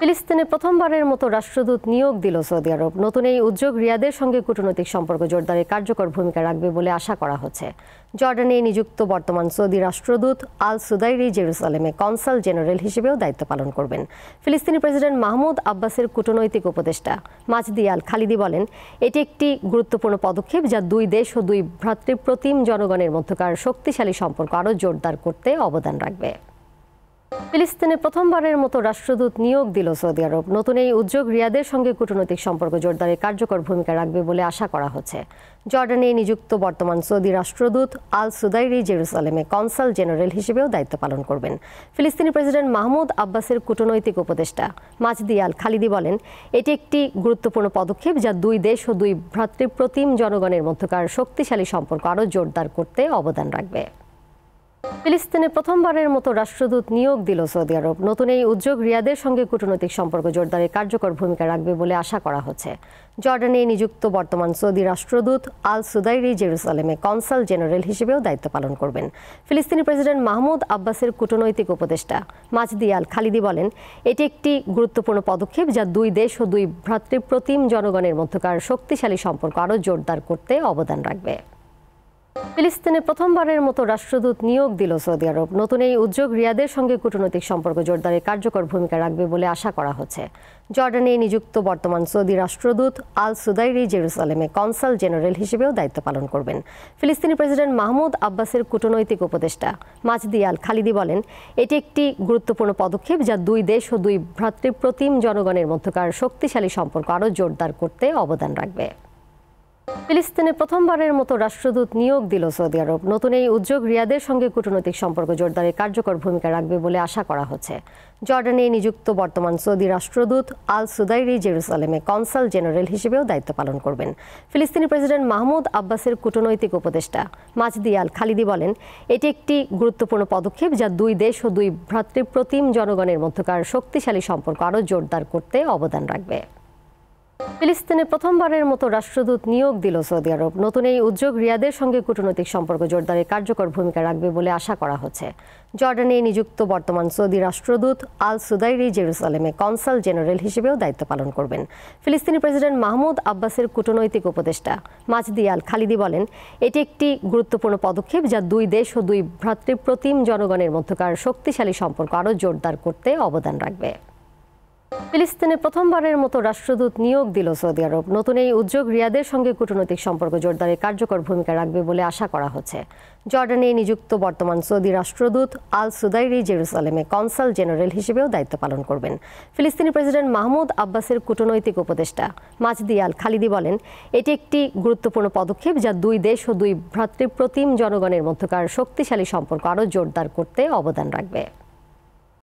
ফিলিস্তিনে প্রথমবারের মতো রাষ্ট্রদূত নিয়োগ দিল সৌদি আরব নতুন এই উদ্যোগ রিয়াদের সঙ্গে কূটনৈতিক সম্পর্ক জোরদারে কার্যকর ভূমিকা রাখবে বলে আশা করা হচ্ছে জর্ডানে নিযুক্ত বর্তমান সৌদি রাষ্ট্রদূত আল সুদাইরি জেরুসালেমে কনসাল জেনারেল হিসেবেও দায়িত্ব পালন করবেন ফিলিস্তিনি প্রেসিডেন্ট মাহমুদ আব্বাসের কূটনৈতিক উপদেষ্টা মাজদি আল খালিদি বলেন এটি একটি গুরুত্বপূর্ণ পদক্ষেপ যা দুই দেশ ও দুই ভ্রাতৃপ্রতিম জনগণের মধ্যকার শক্তিশালী সম্পর্ক আরও জোরদার করতে অবদান রাখবে ফিলিস্তিনে প্রথমবারের মতো রাষ্ট্রদূত নিয়োগ দিল সৌদি আরব নতুন এই উদ্যোগ রিয়াদের সঙ্গে কূটনৈতিক সম্পর্ক জোরদারে কার্যকর ভূমিকা রাখবে বলে আশা করা হচ্ছে জর্ডানে নিযুক্ত বর্তমান সৌদি রাষ্ট্রদূত আল সুদাইরি জেরুসালেমে কনসাল জেনারেল হিসেবেও দায়িত্ব পালন করবেন ফিলিস্তিনি প্রেসিডেন্ট মাহমুদ আব্বাসের কূটনৈতিক উপদেষ্টা মাজদি আল খালিদি বলেন এটি একটি গুরুত্বপূর্ণ পদক্ষেপ যা দুই দেশ ও দুই ভ্রাতৃপ্রতিম জনগণের মধ্যকার শক্তিশালী সম্পর্ক আরও জোরদার করতে অবদান রাখবে ফিলিস্তিনে প্রথমবারের মতো রাষ্ট্রদূত নিয়োগ দিল সৌদি আরব নতুন এই উদ্যোগ রিয়াদের সঙ্গে কূটনৈতিক সম্পর্ক জোরদারে কার্যকর ভূমিকা রাখবে বলে আশা করা হচ্ছে জর্ডানে নিযুক্ত বর্তমান সৌদি রাষ্ট্রদূত আল সুদাইরি জেরুসালেমে কনসাল জেনারেল হিসেবেও দায়িত্ব পালন করবেন ফিলিস্তিনি প্রেসিডেন্ট মাহমুদ আব্বাসের কূটনৈতিক উপদেষ্টা মাজদি আল খালিদি বলেন এটি একটি গুরুত্বপূর্ণ পদক্ষেপ যা দুই দেশ ও দুই ভ্রাতৃপ্রতিম জনগণের মধ্যকার শক্তিশালী সম্পর্ক আরও জোরদার করতে অবদান রাখবে ফিলিস্তিনে প্রথমবারের মতো রাষ্ট্রদূত নিয়োগ দিল সৌদি আরব নতুন এই উদ্যোগ রিয়াদের সঙ্গে কূটনৈতিক সম্পর্ক জোরদারে কার্যকর ভূমিকা রাখবে বলে আশা করা হচ্ছে জর্ডানে নিযুক্ত বর্তমান সৌদি রাষ্ট্রদূত আল সুদাইরি জেরুসালেমে কনসাল জেনারেল হিসেবেও দায়িত্ব পালন করবেন ফিলিস্তিনি প্রেসিডেন্ট মাহমুদ আব্বাসের কূটনৈতিক উপদেষ্টা মাজদি আল খালিদি বলেন এটি একটি গুরুত্বপূর্ণ পদক্ষেপ যা দুই দেশ ও দুই ভ্রাতৃপ্রতিম জনগণের মধ্যকার শক্তিশালী সম্পর্ক আরও জোরদার করতে অবদান রাখবে ফিলিস্তিনে প্রথমবারের মতো রাষ্ট্রদূত নিয়োগ দিল সৌদি আরব নতুন এই উদ্যোগ রিয়াদের সঙ্গে কূটনৈতিক সম্পর্ক জোরদারে কার্যকর ভূমিকা রাখবে বলে আশা করা হচ্ছে জর্ডানে নিযুক্ত বর্তমান সৌদি রাষ্ট্রদূত আল সুদাইরি জেরুসালেমে কনসাল জেনারেল হিসেবেও দায়িত্ব পালন করবেন ফিলিস্তিনি প্রেসিডেন্ট মাহমুদ আব্বাসের কূটনৈতিক উপদেষ্টা মাজদি আল খালিদি বলেন এটি একটি গুরুত্বপূর্ণ পদক্ষেপ যা দুই দেশ ও দুই ভ্রাতৃপ্রতিম জনগণের মধ্যকার শক্তিশালী সম্পর্ক আরও জোরদার করতে অবদান রাখবে ফিলিস্তিনে প্রথমবারের মতো রাষ্ট্রদূত নিয়োগ দিল সৌদি আরব নতুন এই উদ্যোগ রিয়াদের সঙ্গে কূটনৈতিক সম্পর্ক জোরদারে কার্যকর ভূমিকা রাখবে বলে আশা করা হচ্ছে জর্ডানে নিযুক্ত বর্তমান সৌদি রাষ্ট্রদূত আল সুদাইরি জেরুসালেমে কনসাল জেনারেল হিসেবেও দায়িত্ব পালন করবেন ফিলিস্তিনি প্রেসিডেন্ট মাহমুদ আব্বাসের কূটনৈতিক উপদেষ্টা মাজদি আল খালিদি বলেন এটি একটি গুরুত্বপূর্ণ পদক্ষেপ যা দুই দেশ ও দুই ভ্রাতৃপ্রতিম জনগণের মধ্যকার শক্তিশালী সম্পর্ক আরও জোরদার করতে অবদান রাখবে ফিলিস্তিনে প্রথমবারের মতো রাষ্ট্রদূত নিয়োগ দিল সৌদি আরব নতুন এই উদ্যোগ রিয়াদের সঙ্গে কূটনৈতিক সম্পর্ক জোরদারে কার্যকর ভূমিকা রাখবে বলে আশা করা হচ্ছে জর্ডানে নিযুক্ত বর্তমান সৌদি রাষ্ট্রদূত আল সুদাইরি জেরুসালেমে কনসাল জেনারেল হিসেবেও দায়িত্ব পালন করবেন ফিলিস্তিনি প্রেসিডেন্ট মাহমুদ আব্বাসের কূটনৈতিক উপদেষ্টা মাজদি আল খালিদি বলেন এটি একটি গুরুত্বপূর্ণ পদক্ষেপ যা দুই দেশ ও দুই ভ্রাতৃপ্রতিম জনগণের মধ্যকার শক্তিশালী সম্পর্ক আরও জোরদার করতে অবদান রাখবে